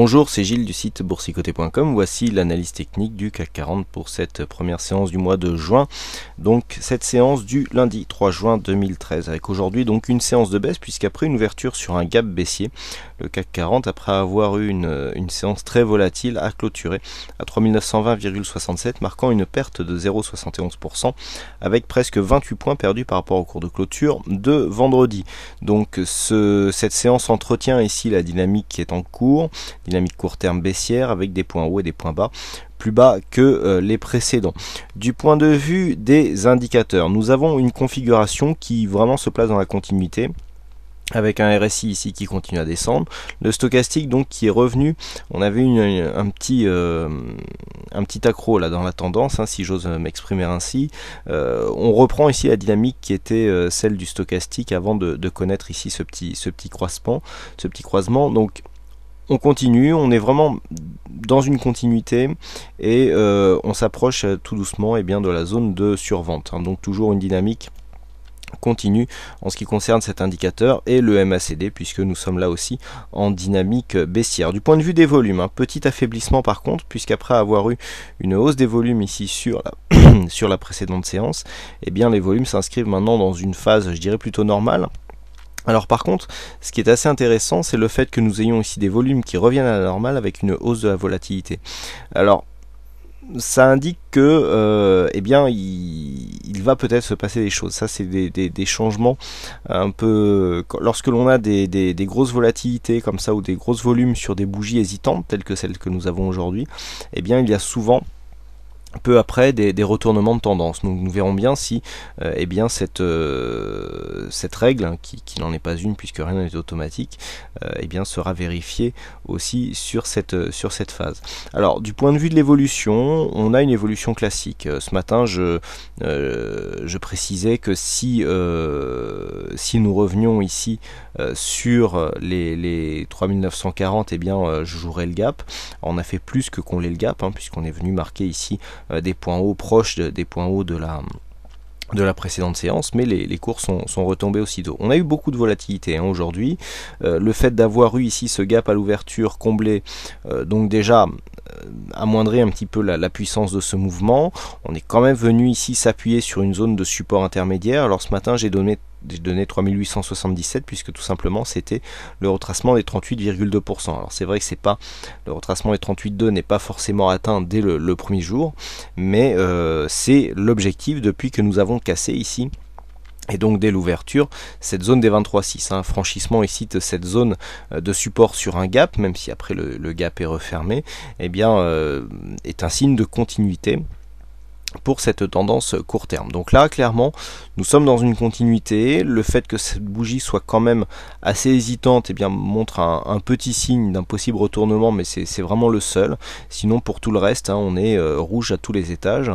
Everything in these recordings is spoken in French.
Bonjour, c'est Gilles du site boursicoté.com. Voici l'analyse technique du CAC 40 pour cette première séance du mois de juin. Donc cette séance du lundi 3 juin 2013 avec aujourd'hui donc une séance de baisse puisqu'après une ouverture sur un gap baissier, le CAC 40, après avoir eu une, séance très volatile, a clôturé à 3920,67, marquant une perte de 0,71%, avec presque 28 points perdus par rapport au cours de clôture de vendredi. Donc cette séance entretient ici la dynamique qui est en cours, dynamique court terme baissière, avec des points hauts et des points bas plus bas que euh, les précédents. Du point de vue des indicateurs, nous avons une configuration qui vraiment se place dans la continuité avec un RSI ici qui continue à descendre. Le stochastique donc qui est revenu, on avait une, un, petit, euh, un petit accro là dans la tendance, hein, si j'ose m'exprimer ainsi. Euh, on reprend ici la dynamique qui était euh, celle du stochastique avant de, connaître ici ce petit, ce petit croisement. Ce petit croisement. Donc on continue, on est vraiment dans une continuité et on s'approche tout doucement eh bien, de la zone de survente. Hein. donc toujours une dynamique continue en ce qui concerne cet indicateur et le MACD puisque nous sommes là aussi en dynamique baissière. Du point de vue des volumes, un petit affaiblissement par contre puisqu'après avoir eu une hausse des volumes ici sur la, sur la précédente séance, et eh bien les volumes s'inscrivent maintenant dans une phase je dirais plutôt normale. Alors par contre, ce qui est assez intéressant, c'est le fait que nous ayons ici des volumes qui reviennent à la normale avec une hausse de la volatilité. Alors ça indique que, euh, eh bien, il, va peut-être se passer des choses. Ça, c'est des, changements euh, un peu. Lorsque l'on a des, grosses volatilités comme ça ou des grosses volumes sur des bougies hésitantes, telles que celles que nous avons aujourd'hui, eh bien, il y a souvent peu après des, retournements de tendance. Donc nous verrons bien si euh, eh bien cette, euh, cette règle, hein, qui, n'en est pas une puisque rien n'est automatique, euh, eh bien sera vérifiée aussi sur cette, euh, sur cette phase. Alors du point de vue de l'évolution, on a une évolution classique. Euh, ce matin, je, précisais que si, nous revenions ici sur les, 3940, eh bien je jouerai le gap. on a fait plus que qu'on l'ait le gap, hein, puisqu'on est venu marquer ici des points hauts proches des points hauts de la de la précédente séance, mais les, cours sont, sont, retombés aussitôt. On a eu beaucoup de volatilité hein, aujourd'hui. Euh, le fait d'avoir eu ici ce gap à l'ouverture comblé, euh, donc déjà euh, amoindré un petit peu la, puissance de ce mouvement. On est quand même venu ici s'appuyer sur une zone de support intermédiaire. Alors ce matin, j'ai donné des données 3877 puisque tout simplement c'était le retracement des 38,2%. Alors c'est vrai que c'est pas le retracement des 38,2 n'est pas forcément atteint dès le, premier jour, mais euh, c'est l'objectif depuis que nous avons cassé ici. Et donc dès l'ouverture, cette zone des 23,6, hein, franchissement ici de cette zone euh, de support sur un gap, même si après le, gap est refermé, eh bien euh, est un signe de continuité pour cette tendance court terme. Donc là, clairement, nous sommes dans une continuité. Le fait que cette bougie soit quand même assez hésitante, et eh bien, montre un, petit signe d'un possible retournement, mais c'est vraiment le seul. Sinon, pour tout le reste, hein, on est euh, rouge à tous les étages.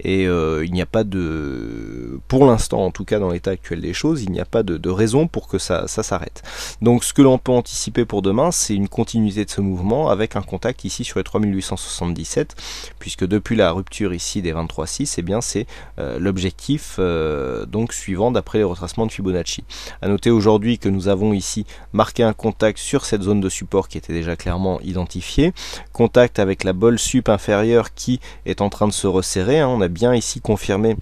Et euh, il n'y a pas de... Pour l'instant, en tout cas, dans l'état actuel des choses, il n'y a pas de, raison pour que ça s'arrête. Donc ce que l'on peut anticiper pour demain, c'est une continuité de ce mouvement avec un contact ici sur les 3877, puisque depuis la rupture ici des 23 3,6, eh bien c'est euh, l'objectif euh, donc suivant d'après les retracements de Fibonacci. À noter aujourd'hui que nous avons ici marqué un contact sur cette zone de support qui était déjà clairement identifiée, contact avec la bol sup inférieure qui est en train de se resserrer, hein. on a bien ici confirmé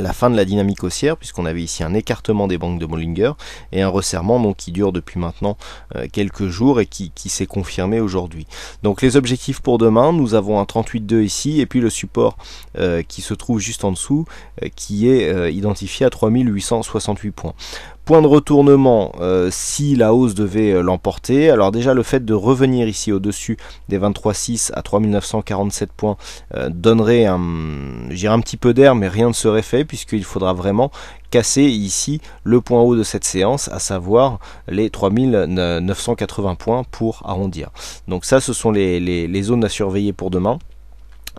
la fin de la dynamique haussière, puisqu'on avait ici un écartement des banques de Mollinger et un resserrement donc, qui dure depuis maintenant euh, quelques jours et qui, s'est confirmé aujourd'hui. Donc les objectifs pour demain, nous avons un 38,2 ici et puis le support euh, qui se trouve juste en dessous euh, qui est identifié à 3868 points. Point de retournement euh, si la hausse devait euh, l'emporter. Alors déjà le fait de revenir ici au-dessus des 23,6 à 3947 points euh, donnerait un, un petit peu d'air mais rien ne serait fait puisqu'il faudra vraiment casser ici le point haut de cette séance, à savoir les 3980 points pour arrondir. Donc ça, ce sont les zones à surveiller pour demain.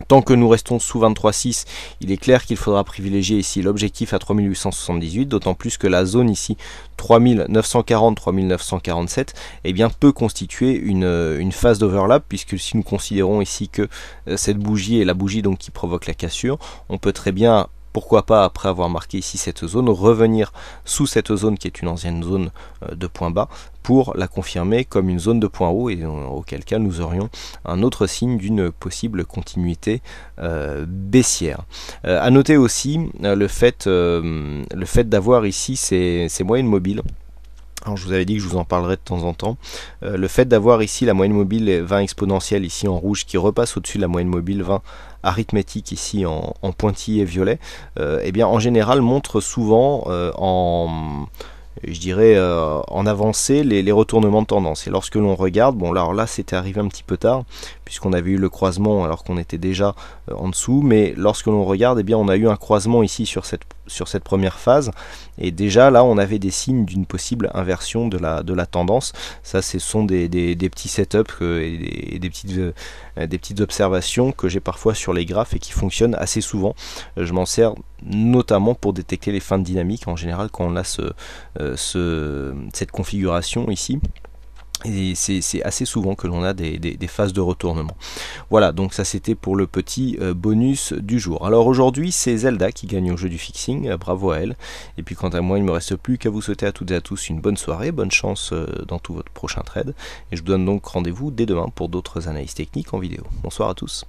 Tant que nous restons sous 23,6, il est clair qu'il faudra privilégier ici l'objectif à 3878, d'autant plus que la zone ici 3940-3947 eh bien, peut constituer une, phase d'overlap, puisque si nous considérons ici que euh, cette bougie est la bougie donc qui provoque la cassure, on peut très bien pourquoi pas, après avoir marqué ici cette zone, revenir sous cette zone qui est une ancienne zone euh, de point bas pour la confirmer comme une zone de point haut et euh, auquel cas nous aurions un autre signe d'une possible continuité euh, baissière. Euh, à noter aussi le fait, le fait d'avoir ici ces, moyennes mobiles. Alors, je vous avais dit que je vous en parlerai de temps en temps. le fait d'avoir ici la moyenne mobile 20 exponentielle ici en rouge qui repasse au-dessus de la moyenne mobile 20 arithmétique ici en, pointillés pointillé violet, eh bien en général montre souvent en je dirais, euh, en avancée les, retournements de tendance. Et lorsque l'on regarde, bon, là, alors là, c'était arrivé un petit peu tard, puisqu'on avait eu le croisement alors qu'on était déjà euh, en dessous, mais lorsque l'on regarde, et eh bien, on a eu un croisement ici sur cette sur cette première phase. Et déjà là, on avait des signes d'une possible inversion de la, de la tendance. Ça, ce sont des, petits setups euh, et, des, petites, euh, des petites observations que j'ai parfois sur les graphes et qui fonctionnent assez souvent. Euh, je m'en sers notamment pour détecter les fins de dynamique. En général, quand on a cette configuration ici, et c'est assez souvent que l'on a des, phases de retournement. Voilà, donc ça c'était pour le petit euh, bonus du jour. Alors aujourd'hui c'est Zelda qui gagne au jeu du fixing, euh, bravo à elle. Et puis quant à moi il ne me reste plus qu'à vous souhaiter à toutes et à tous une bonne soirée, bonne chance euh, dans tout votre prochain trade. Et je vous donne donc rendez-vous dès demain pour d'autres analyses techniques en vidéo. Bonsoir à tous.